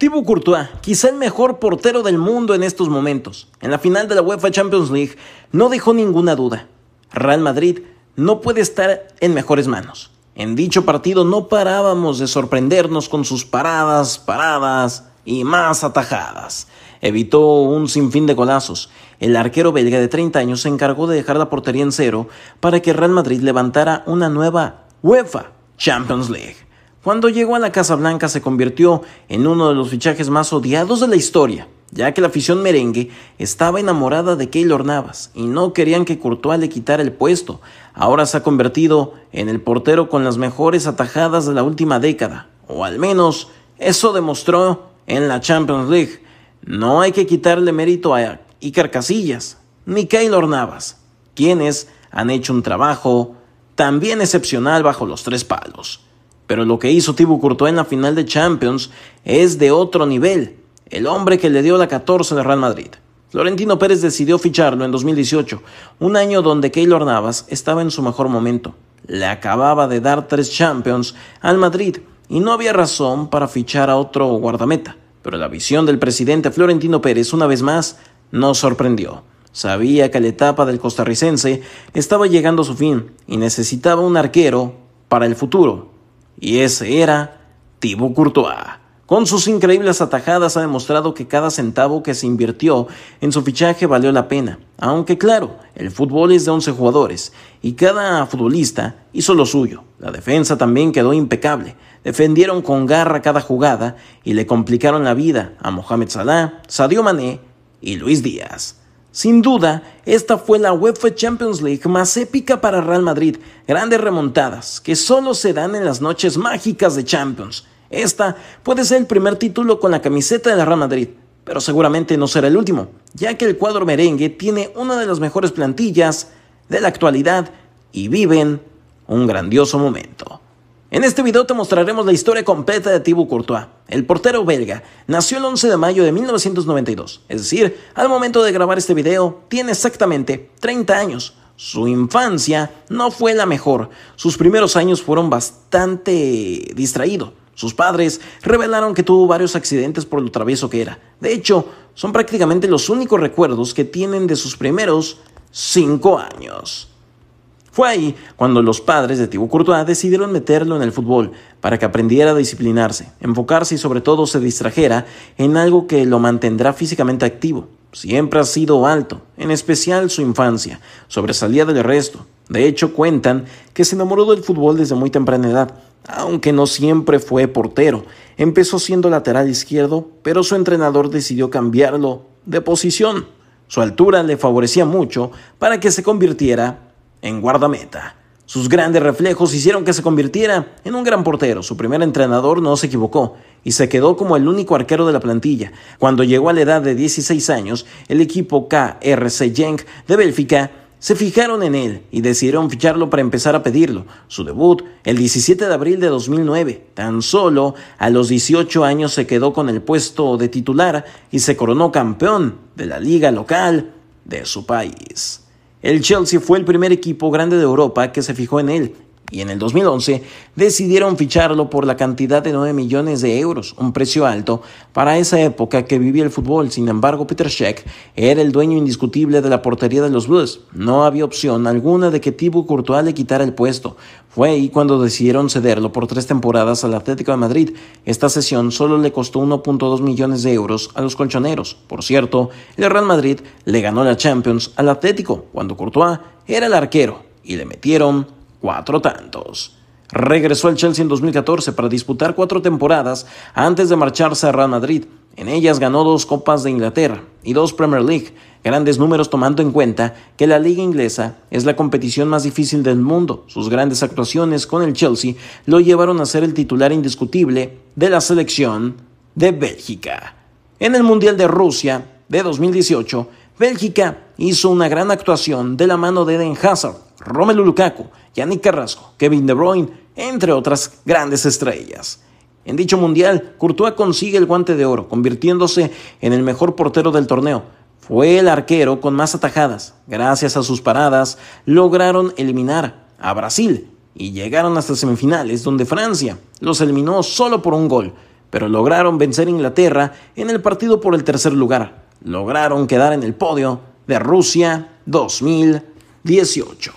Thibaut Courtois, quizá el mejor portero del mundo en estos momentos, en la final de la UEFA Champions League no dejó ninguna duda. Real Madrid no puede estar en mejores manos. En dicho partido no parábamos de sorprendernos con sus paradas, paradas y más atajadas. Evitó un sinfín de golazos. El arquero belga de 30 años se encargó de dejar la portería en cero para que Real Madrid levantara una nueva UEFA Champions League. Cuando llegó a la Casa Blanca se convirtió en uno de los fichajes más odiados de la historia, ya que la afición merengue estaba enamorada de Keylor Navas y no querían que Courtois le quitara el puesto. Ahora se ha convertido en el portero con las mejores atajadas de la última década, o al menos eso demostró en la Champions League. No hay que quitarle mérito a Icar Casillas ni Keylor Navas, quienes han hecho un trabajo también excepcional bajo los tres palos. Pero lo que hizo Thibaut Courtois en la final de Champions es de otro nivel. El hombre que le dio la 14 al Real Madrid. Florentino Pérez decidió ficharlo en 2018, un año donde Keylor Navas estaba en su mejor momento. Le acababa de dar tres Champions al Madrid y no había razón para fichar a otro guardameta. Pero la visión del presidente Florentino Pérez, una vez más, no sorprendió. Sabía que la etapa del costarricense estaba llegando a su fin y necesitaba un arquero para el futuro. Y ese era Thibaut Courtois. Con sus increíbles atajadas ha demostrado que cada centavo que se invirtió en su fichaje valió la pena. Aunque claro, el fútbol es de 11 jugadores y cada futbolista hizo lo suyo. La defensa también quedó impecable. Defendieron con garra cada jugada y le complicaron la vida a Mohamed Salah, Sadio Mané y Luis Díaz. Sin duda, esta fue la UEFA Champions League más épica para Real Madrid, grandes remontadas que solo se dan en las noches mágicas de Champions. Esta puede ser el primer título con la camiseta de la Real Madrid, pero seguramente no será el último, ya que el cuadro merengue tiene una de las mejores plantillas de la actualidad y viven un grandioso momento. En este video te mostraremos la historia completa de Thibaut Courtois el portero belga, nació el 11 de mayo de 1992, es decir, al momento de grabar este video tiene exactamente 30 años. Su infancia no fue la mejor, sus primeros años fueron bastante distraídos. Sus padres revelaron que tuvo varios accidentes por lo travieso que era. De hecho, son prácticamente los únicos recuerdos que tienen de sus primeros 5 años. Fue ahí cuando los padres de Tibú Courtois decidieron meterlo en el fútbol para que aprendiera a disciplinarse, enfocarse y sobre todo se distrajera en algo que lo mantendrá físicamente activo. Siempre ha sido alto, en especial su infancia, sobresalía del resto. De hecho, cuentan que se enamoró del fútbol desde muy temprana edad, aunque no siempre fue portero. Empezó siendo lateral izquierdo, pero su entrenador decidió cambiarlo de posición. Su altura le favorecía mucho para que se convirtiera en guardameta. Sus grandes reflejos hicieron que se convirtiera en un gran portero. Su primer entrenador no se equivocó y se quedó como el único arquero de la plantilla. Cuando llegó a la edad de 16 años, el equipo KRC Genk de Bélgica se fijaron en él y decidieron ficharlo para empezar a pedirlo. Su debut el 17 de abril de 2009. Tan solo a los 18 años se quedó con el puesto de titular y se coronó campeón de la liga local de su país. El Chelsea fue el primer equipo grande de Europa que se fijó en él y en el 2011 decidieron ficharlo por la cantidad de 9 millones de euros, un precio alto para esa época que vivía el fútbol. Sin embargo, Peter Sheck era el dueño indiscutible de la portería de los Blues. No había opción alguna de que Thibaut Courtois le quitara el puesto. Fue ahí cuando decidieron cederlo por tres temporadas al Atlético de Madrid. Esta sesión solo le costó 1.2 millones de euros a los colchoneros. Por cierto, el Real Madrid le ganó la Champions al Atlético cuando Courtois era el arquero y le metieron cuatro tantos. Regresó al Chelsea en 2014 para disputar cuatro temporadas antes de marcharse a Real Madrid. En ellas ganó dos Copas de Inglaterra y dos Premier League, grandes números tomando en cuenta que la liga inglesa es la competición más difícil del mundo. Sus grandes actuaciones con el Chelsea lo llevaron a ser el titular indiscutible de la selección de Bélgica. En el Mundial de Rusia de 2018, Bélgica hizo una gran actuación de la mano de Eden Hazard, Romelu Lukaku, Yannick Carrasco, Kevin De Bruyne, entre otras grandes estrellas. En dicho mundial, Courtois consigue el guante de oro, convirtiéndose en el mejor portero del torneo. Fue el arquero con más atajadas. Gracias a sus paradas, lograron eliminar a Brasil y llegaron hasta semifinales, donde Francia los eliminó solo por un gol, pero lograron vencer a Inglaterra en el partido por el tercer lugar. Lograron quedar en el podio de Rusia 2018.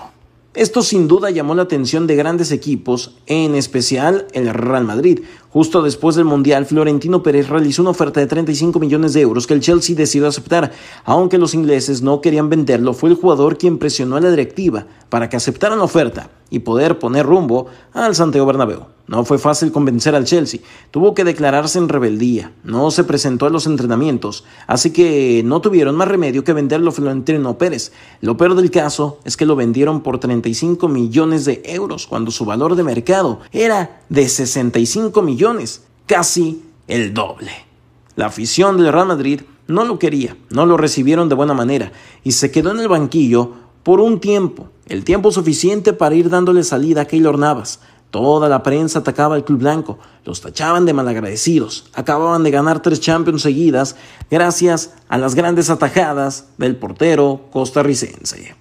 Esto sin duda llamó la atención de grandes equipos, en especial el Real Madrid. Justo después del Mundial, Florentino Pérez realizó una oferta de 35 millones de euros que el Chelsea decidió aceptar. Aunque los ingleses no querían venderlo, fue el jugador quien presionó a la directiva para que aceptaran la oferta y poder poner rumbo al Santiago Bernabéu. No fue fácil convencer al Chelsea, tuvo que declararse en rebeldía, no se presentó a los entrenamientos, así que no tuvieron más remedio que venderlo a Florentino Pérez. Lo peor del caso es que lo vendieron por 35 millones de euros cuando su valor de mercado era de 65 millones, casi el doble. La afición del Real Madrid no lo quería, no lo recibieron de buena manera y se quedó en el banquillo por un tiempo, el tiempo suficiente para ir dándole salida a Keylor Navas, Toda la prensa atacaba al Club Blanco, los tachaban de malagradecidos, acababan de ganar tres Champions seguidas gracias a las grandes atajadas del portero costarricense.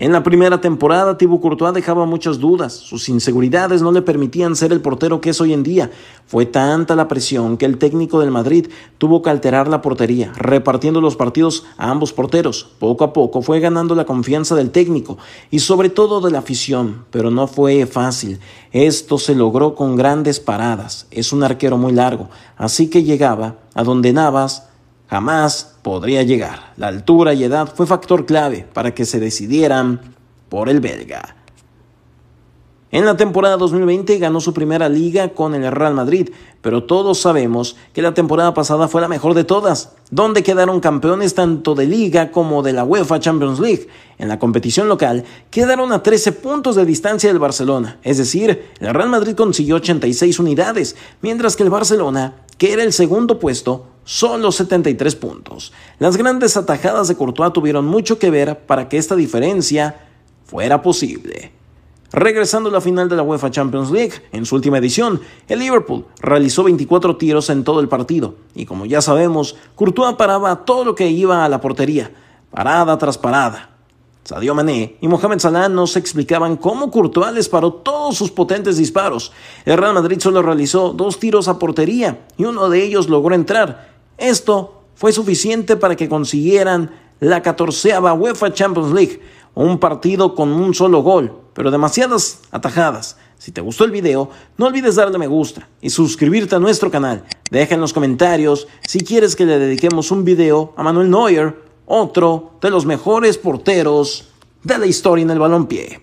En la primera temporada, Thibaut Courtois dejaba muchas dudas. Sus inseguridades no le permitían ser el portero que es hoy en día. Fue tanta la presión que el técnico del Madrid tuvo que alterar la portería, repartiendo los partidos a ambos porteros. Poco a poco fue ganando la confianza del técnico y sobre todo de la afición, pero no fue fácil. Esto se logró con grandes paradas. Es un arquero muy largo, así que llegaba a donde Navas jamás podría llegar. La altura y edad fue factor clave para que se decidieran por el belga. En la temporada 2020 ganó su primera liga con el Real Madrid, pero todos sabemos que la temporada pasada fue la mejor de todas, donde quedaron campeones tanto de liga como de la UEFA Champions League. En la competición local quedaron a 13 puntos de distancia del Barcelona, es decir, el Real Madrid consiguió 86 unidades, mientras que el Barcelona, que era el segundo puesto, solo 73 puntos. Las grandes atajadas de Courtois tuvieron mucho que ver para que esta diferencia fuera posible. Regresando a la final de la UEFA Champions League, en su última edición, el Liverpool realizó 24 tiros en todo el partido, y como ya sabemos, Courtois paraba todo lo que iba a la portería, parada tras parada. Sadio Mané y Mohamed Salah no se explicaban cómo Courtois les paró todos sus potentes disparos. El Real Madrid solo realizó dos tiros a portería, y uno de ellos logró entrar, esto fue suficiente para que consiguieran la catorceava UEFA Champions League, un partido con un solo gol, pero demasiadas atajadas. Si te gustó el video, no olvides darle me gusta y suscribirte a nuestro canal. Deja en los comentarios si quieres que le dediquemos un video a Manuel Neuer, otro de los mejores porteros de la historia en el balompié.